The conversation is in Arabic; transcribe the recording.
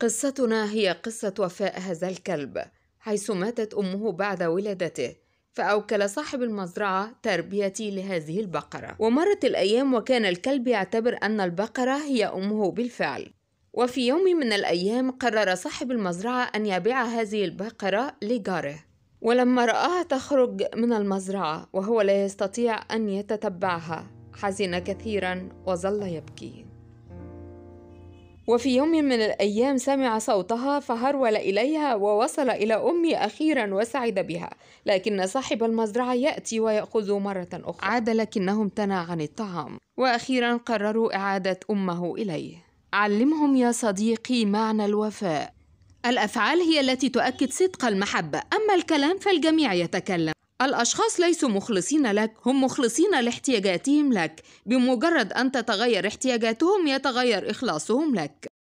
قصتنا هي قصة وفاء هذا الكلب حيث ماتت أمه بعد ولادته فأوكل صاحب المزرعة تربيتي لهذه البقرة ومرت الأيام وكان الكلب يعتبر أن البقرة هي أمه بالفعل وفي يوم من الأيام قرر صاحب المزرعة أن يبيع هذه البقرة لجاره ولما رآها تخرج من المزرعة وهو لا يستطيع أن يتتبعها حزن كثيرا وظل يبكي وفي يوم من الأيام سمع صوتها فهرول إليها ووصل إلى أمي أخيرا وسعد بها لكن صاحب المزرعة يأتي ويأخذ مرة أخرى عاد لكنه امتنع عن الطعام وأخيرا قرروا إعادة أمه إليه علمهم يا صديقي معنى الوفاء الأفعال هي التي تؤكد صدق المحبة أما الكلام فالجميع يتكلم الأشخاص ليسوا مخلصين لك هم مخلصين لاحتياجاتهم لك بمجرد أن تتغير احتياجاتهم يتغير إخلاصهم لك